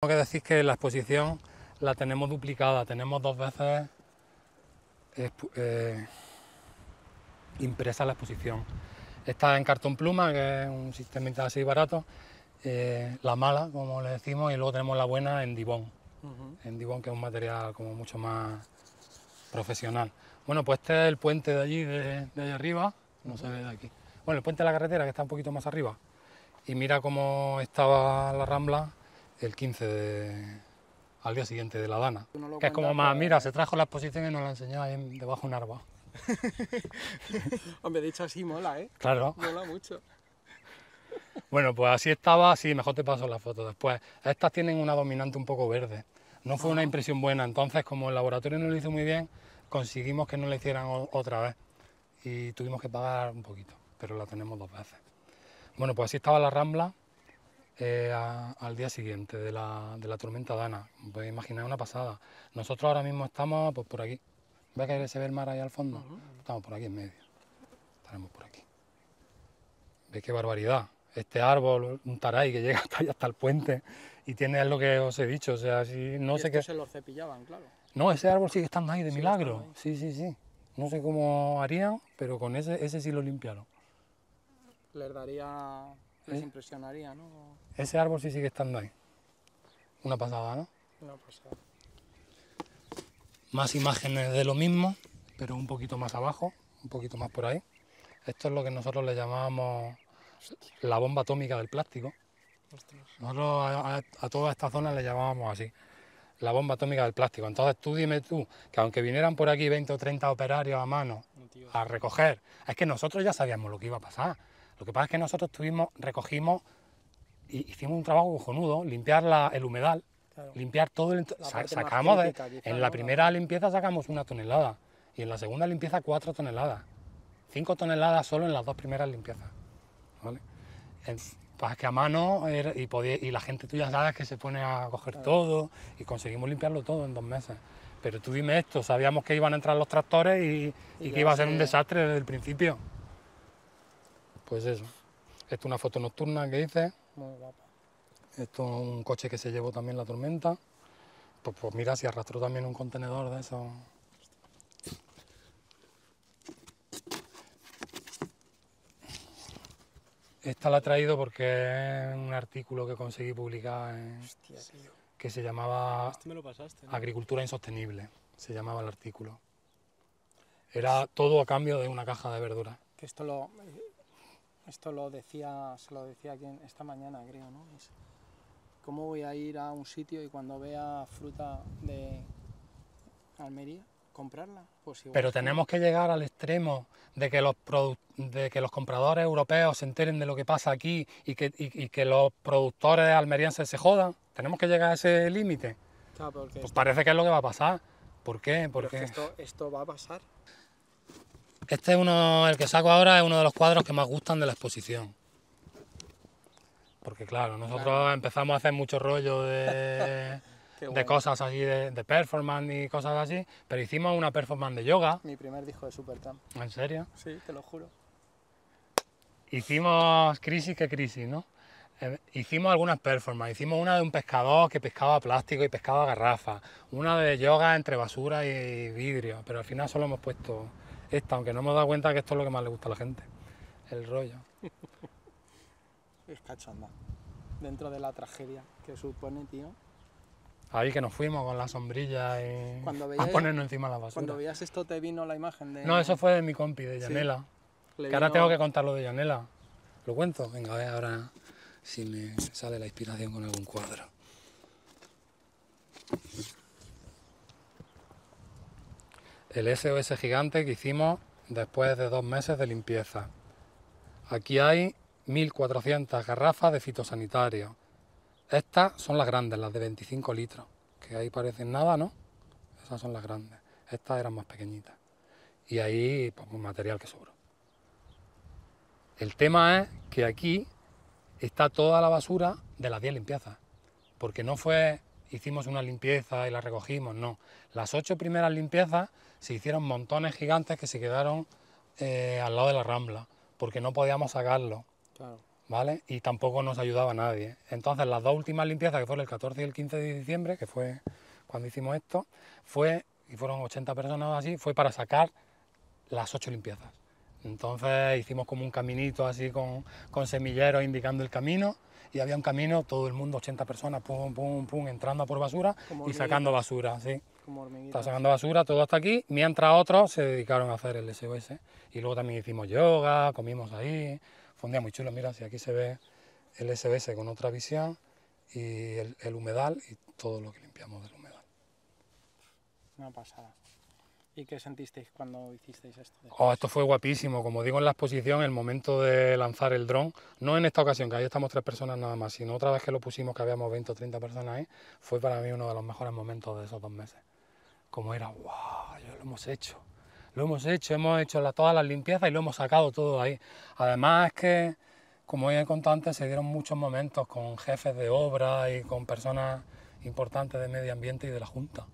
Tengo que decir que la exposición la tenemos duplicada, tenemos dos veces eh, impresa la exposición. Está en cartón pluma, que es un sistema así barato, eh, la mala, como le decimos, y luego tenemos la buena en dibón, en dibón que es un material como mucho más profesional. Bueno, pues este es el puente de allí, de, allá arriba, no se ve de aquí. Bueno, el puente de la carretera, que está un poquito más arriba, y mira cómo estaba la rambla el 15 de, al día siguiente de La dana que es como más, pues. mira, se trajo la exposición y nos la enseñó ahí debajo de un árbol. Hombre, hecho así mola, ¿eh? Claro. Mola mucho. bueno, pues así estaba, sí, mejor te paso la foto después. Estas tienen una dominante un poco verde. No fue una ah. impresión buena, entonces como el laboratorio no lo hizo muy bien, conseguimos que no la hicieran otra vez y tuvimos que pagar un poquito, pero la tenemos dos veces. Bueno, pues así estaba la rambla eh, al día siguiente de la, de la tormenta Dana. Pues imaginar una pasada. Nosotros ahora mismo estamos pues, por aquí. ¿Ves que se ve el mar ahí al fondo? Estamos por aquí en medio. Estaremos por aquí. ¿Ves qué barbaridad? Este árbol, un taray que llega hasta, el puente y tiene lo que os he dicho. O sea, no sé qué. se lo cepillaban, claro. No, ese árbol sigue estando ahí de milagro. Sí, sí, sí. No sé cómo harían, pero con ese, ese sí lo limpiaron. Les daría les ¿Eh? impresionaría, ¿no? Ese árbol sí sigue estando ahí. Una pasada, ¿no? Una pasada. Más imágenes de lo mismo, pero un poquito más abajo, un poquito más por ahí. Esto es lo que nosotros le llamábamos la bomba atómica del plástico. Nosotros a, toda esta zona le llamábamos así, la bomba atómica del plástico. Entonces tú dime tú, que aunque vinieran por aquí 20 o 30 operarios a mano a recoger, es que nosotros ya sabíamos lo que iba a pasar. Lo que pasa es que nosotros tuvimos, recogimos, y hicimos un trabajo cojonudo, limpiar el humedal, limpiar todo el... sacamos en la primera limpieza sacamos una tonelada y en la segunda limpieza cuatro toneladas. Cinco toneladas solo en las dos primeras limpiezas. ¿vale? Pues que a mano y, la gente tuya es que se pone a coger todo y conseguimos limpiarlo todo en dos meses. Pero tú dime esto, sabíamos que iban a entrar los tractores y que iba a ser un desastre desde el principio. Pues eso. Esto es una foto nocturna que hice. Muy guapa. Esto es un coche que se llevó también la tormenta. Pues, pues mira, si arrastró también un contenedor de eso. Esta la he traído porque es un artículo que conseguí publicar en, Hostia, que se llamaba este me lo pasaste, Agricultura Insostenible, se llamaba el artículo. Era todo a cambio de una caja de verdura. Que esto lo, esto lo decía, se lo decía aquí esta mañana, creo, ¿no? ¿Cómo voy a ir a un sitio y cuando vea fruta de Almería, comprarla? Pues Pero tenemos que llegar al extremo de que los, de que los compradores europeos se enteren de lo que pasa aquí y que, que los productores almerienses se jodan. Tenemos que llegar a ese límite. pues parece que es lo que va a pasar. ¿Por qué? esto va a pasar. Este es uno, el que saco ahora es uno de los cuadros que más gustan de la exposición. Porque claro, nosotros empezamos a hacer mucho rollo de, cosas así, de, performance y cosas así, pero hicimos una performance de yoga. Mi primer disco de Supertramp. ¿En serio? Sí, te lo juro. Hicimos crisis que crisis, ¿no? Eh, hicimos algunas performances, hicimos una de un pescador que pescaba plástico y pescaba garrafas. una de yoga entre basura y vidrio, pero al final solo hemos puesto esta, aunque no hemos dado cuenta que esto es lo que más le gusta a la gente, el rollo. es cachonda, dentro de la tragedia que supone, tío. Ahí que nos fuimos con la sombrilla y cuando a ponernos encima la basura. Cuando veías esto te vino la imagen de... No, eso fue de mi compi, de Yanela. que ahora tengo que contar lo de Yanela. ¿Lo cuento? Venga, a ver ahora si me sale la inspiración con algún cuadro el SOS gigante que hicimos después de dos meses de limpieza. Aquí hay 1.400 garrafas de fitosanitario. Estas son las grandes, las de 25 litros, que ahí parecen nada, ¿no? Esas son las grandes. Estas eran más pequeñitas. Y ahí, pues, material que sobró. El tema es que aquí está toda la basura de las 10 limpiezas, porque no fue hicimos una limpieza y la recogimos, no. Las ocho primeras limpiezas se hicieron montones gigantes que se quedaron eh, al lado de la rambla, porque no podíamos sacarlo, ¿vale? Y tampoco nos ayudaba nadie. Entonces las dos últimas limpiezas, que fueron el 14 y el 15 de diciembre, que fue cuando hicimos esto, fue, y fueron 80 personas así, fue para sacar las ocho limpiezas. Entonces hicimos como un caminito así con, con semilleros indicando el camino y había un camino, todo el mundo, 80 personas, pum, pum, pum, entrando por basura y sacando basura, sí. Estaba sacando basura, todo hasta aquí, mientras otros se dedicaron a hacer el SOS. Y luego también hicimos yoga, comimos ahí, fue un día muy chulo, mira, si aquí se ve el SOS con otra visión y el, el humedal y todo lo que limpiamos del humedal. Una pasada. ¿Y qué sentisteis cuando hicisteis esto? Oh, esto fue guapísimo. Como digo en la exposición, el momento de lanzar el dron, no en esta ocasión, que ahí estamos tres personas nada más, sino otra vez que lo pusimos, que habíamos 20 o 30 personas ahí, fue para mí uno de los mejores momentos de esos dos meses. Como era, wow, yo lo hemos hecho. Lo hemos hecho, hemos hecho todas las limpiezas y lo hemos sacado todo ahí. Además que, como he contado antes, se dieron muchos momentos con jefes de obra y con personas importantes de medio ambiente y de la Junta.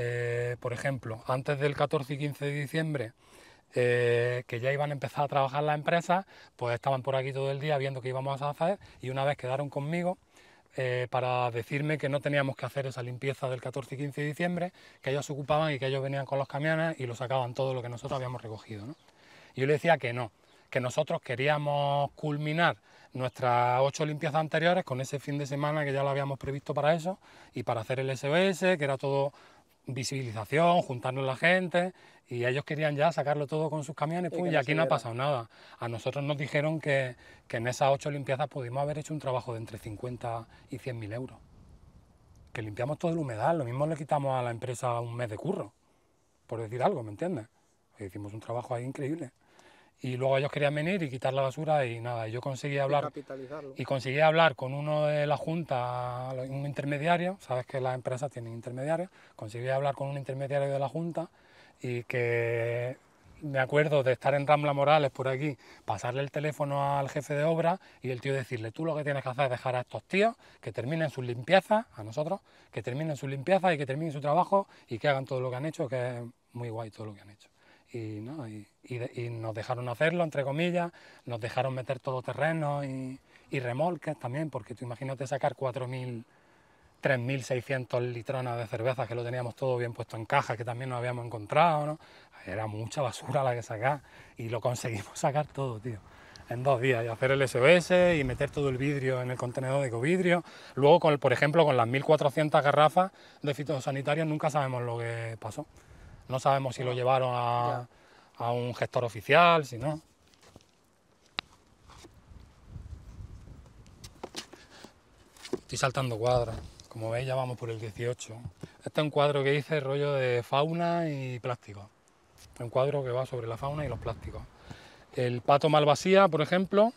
Eh, por ejemplo, antes del 14 y 15 de diciembre, eh, que ya iban a empezar a trabajar la empresa pues estaban por aquí todo el día viendo qué íbamos a hacer y una vez quedaron conmigo eh, para decirme que no teníamos que hacer esa limpieza del 14 y 15 de diciembre, que ellos se ocupaban y que ellos venían con los camiones y lo sacaban todo lo que nosotros habíamos recogido. yo le decía que no, que nosotros queríamos culminar nuestras ocho limpiezas anteriores con ese fin de semana que ya lo habíamos previsto para eso y para hacer el SBS que era todo visibilización, juntarnos la gente y ellos querían ya sacarlo todo con sus camiones y, aquí no ha pasado nada. A nosotros nos dijeron que, que, en esas ocho limpiezas pudimos haber hecho un trabajo de entre 50 y 100 mil euros. Que limpiamos todo el humedal, lo mismo le quitamos a la empresa un mes de curro, por decir algo, ¿me entiendes? Hicimos un trabajo ahí increíble y luego ellos querían venir y quitar la basura y nada, yo conseguí hablar y, conseguí hablar con uno de la junta, un intermediario, sabes que las empresas tienen intermediarios, conseguí hablar con un intermediario de la junta y que me acuerdo de estar en Rambla Morales por aquí, pasarle el teléfono al jefe de obra y el tío decirle, tú lo que tienes que hacer es dejar a estos tíos que terminen sus limpiezas, a nosotros, que terminen su limpieza y que terminen su trabajo y que hagan todo lo que han hecho, que es muy guay todo lo que han hecho y, nos dejaron hacerlo, entre comillas, nos dejaron meter todo terreno y, remolques también, porque tú imagínate sacar 4.000, 3.600 litronas de cerveza, que lo teníamos todo bien puesto en caja, que también nos habíamos encontrado, ¿no? Era mucha basura la que sacar y lo conseguimos sacar todo, tío. En dos días, y hacer el SOS y meter todo el vidrio en el contenedor de covidrio. Luego, con por ejemplo, con las 1.400 garrafas de fitosanitarios nunca sabemos lo que pasó. No sabemos si lo ah. llevaron a, un gestor oficial, si no. Estoy saltando cuadras. Como veis ya vamos por el 18. Este es un cuadro que hice rollo de fauna y plástico. un cuadro que va sobre la fauna y los plásticos. El pato malvasía, por ejemplo,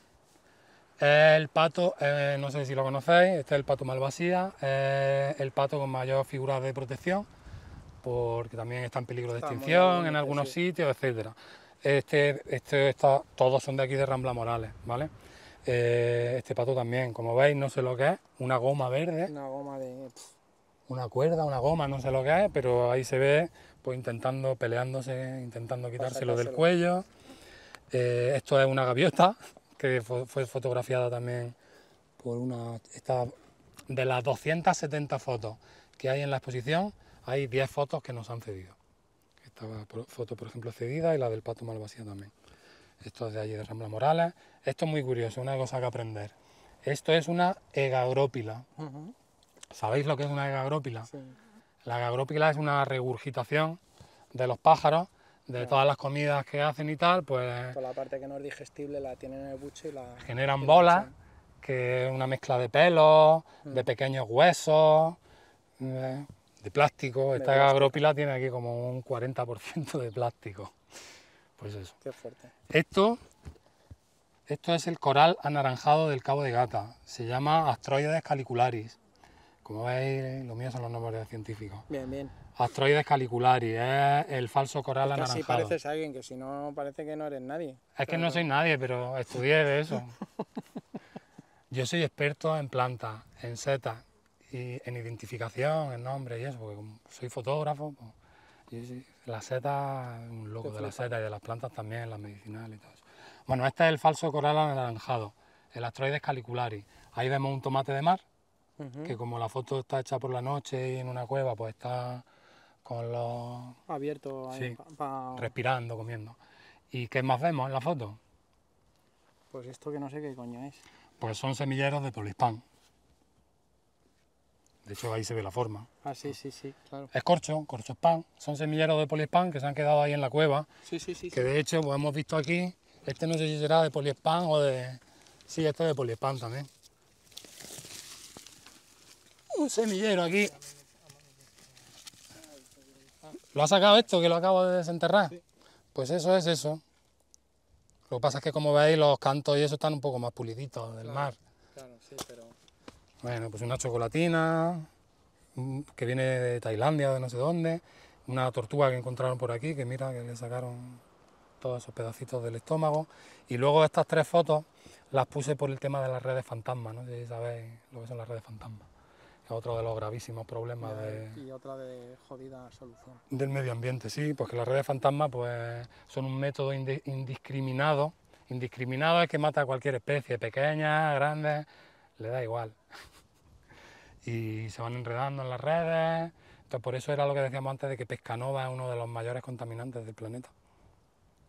el pato, eh, no sé si lo conocéis, este es el pato malvasía, es el pato con mayor figura de protección porque también está en peligro de extinción en algunos sitios, etcétera. Este, este está, todos son de aquí de Rambla Morales, ¿vale? Eh, este pato también, como veis, no sé lo que es, una goma verde. Una cuerda, una goma, no sé lo que es, pero ahí se ve pues intentando, peleándose, intentando quitárselo del cuello. Eh, esto es una gaviota que fue, fotografiada también por una... Esta, de las 270 fotos que hay en la exposición, hay 10 fotos que nos han cedido. Esta foto, por ejemplo, cedida y la del pato malvasía también. Esto es de allí de Rambla Morales. Esto es muy curioso, una cosa que aprender. Esto es una egagrópila. ¿Sabéis lo que es una egagrópila? Sí. La egagrópila es una regurgitación de los pájaros, de todas las comidas que hacen y tal, pues... la parte que no es digestible la tienen en el buche y la... Generan bolas, que es una mezcla de pelos, de mm. pequeños huesos, eh, de plástico. Esta agropila tiene aquí como un 40% de plástico. Pues eso. Qué fuerte. Esto, esto es el coral anaranjado del Cabo de Gata. Se llama Astroides calicularis. Como veis, lo mío son los nombres de científicos. Bien, bien. Astroides calicularis, es el falso coral es que anaranjado. Así pareces a alguien, que si no parece que no eres nadie. Es que no soy nadie, pero estudié de eso. Yo soy experto en plantas, en setas, y en identificación, en nombre y eso, porque soy fotógrafo, pues, la seta, un loco de la seta y de las plantas también, las medicinales y todo eso. Bueno, este es el falso coral anaranjado, el astroides calicularis. Ahí vemos un tomate de mar, que como la foto está hecha por la noche y en una cueva, pues está con los... Abierto respirando, comiendo. ¿Y qué más vemos en la foto? Pues esto que no sé qué coño es. Pues son semilleros de polispan. De hecho, ahí se ve la forma. Ah, sí, sí, sí, claro. Es corcho, corcho pan. Son semilleros de poliespan que se han quedado ahí en la cueva. Sí, sí, sí. Que de hecho, pues, hemos visto aquí, este no sé si será de poliespan o de... Sí, este es de poliespan también. Un semillero aquí. ¿Lo ha sacado esto que lo acabo de desenterrar? Pues eso es eso. Lo que pasa es que como veis los cantos y eso están un poco más puliditos del mar. Claro, sí, pero... Bueno, pues una chocolatina mm, que viene de Tailandia, de no sé dónde, una tortuga que encontraron por aquí, que mira, que le sacaron todos esos pedacitos del estómago. Y luego estas tres fotos las puse por el tema de las redes fantasma, no sabéis lo que son las redes fantasma. Es otro de los gravísimos problemas de, Y otra de jodida solución. Del medio ambiente, sí, porque las redes fantasma pues, son un método indiscriminado. Indiscriminado es que mata a cualquier especie, pequeña, grande, le da igual y se van enredando en las redes. Entonces, por eso era lo que decíamos antes de que Pescanova es uno de los mayores contaminantes del planeta.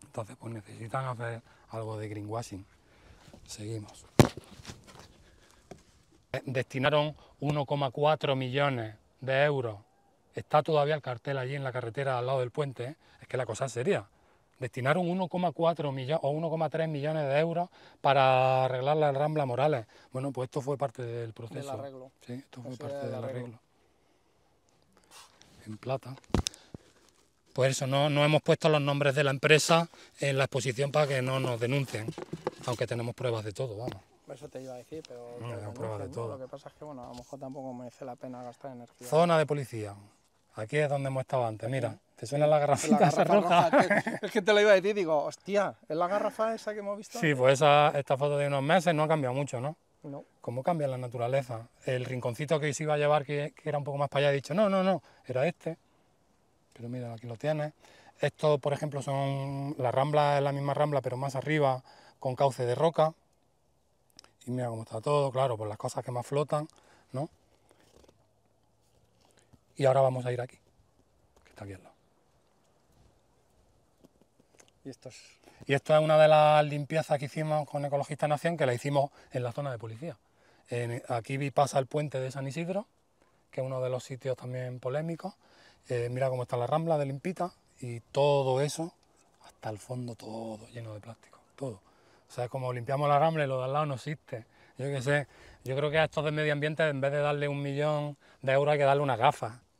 Entonces, pues necesitan hacer algo de greenwashing. Seguimos. Eh, destinaron 1,4 millones de euros. Está todavía el cartel allí en la carretera al lado del puente. ¿eh? Es que la cosa sería... Destinaron 1,4 millones o 1,3 millones de euros para arreglar la Rambla Morales. Bueno, pues esto fue parte del proceso. Del arreglo. Sí, esto fue parte del arreglo. En plata. Pues eso, no, no, hemos puesto los nombres de la empresa en la exposición para que no nos denuncien, aunque tenemos pruebas de todo, vamos. Eso te iba a decir, pero... No, tenemos pruebas de todo. Lo que pasa es que, bueno, a lo mejor tampoco merece la pena gastar energía. Zona de policía. Aquí es donde hemos estado antes, mira. ¿Te suena la garrafa esa roja? es que te lo iba a decir, digo, hostia, ¿es la garrafa esa que hemos visto? Sí, pues esta foto de unos meses no ha cambiado mucho, ¿no? No. ¿Cómo cambia la naturaleza? El rinconcito que se iba a llevar, que, era un poco más para allá, he dicho, no, no, no, era este. Pero mira, aquí lo tienes. Esto, por ejemplo, son la rambla, es la misma rambla, pero más arriba, con cauce de roca. Y mira cómo está todo, claro, por pues las cosas que más flotan. Y ahora vamos a ir aquí, que está aquí al lado. Y esto es... Y esta es una de las limpiezas que hicimos con Ecologista Nación, que la hicimos en la zona de policía. aquí pasa el puente de San Isidro, que es uno de los sitios también polémicos. Eh, mira cómo está la rambla de limpita y todo eso, hasta el fondo, todo lleno de plástico, todo. O sea, como limpiamos la rambla y lo de al lado no existe. Yo qué sé, yo creo que a estos de medio ambiente, en vez de darle un millón de euros hay que darle una gafa.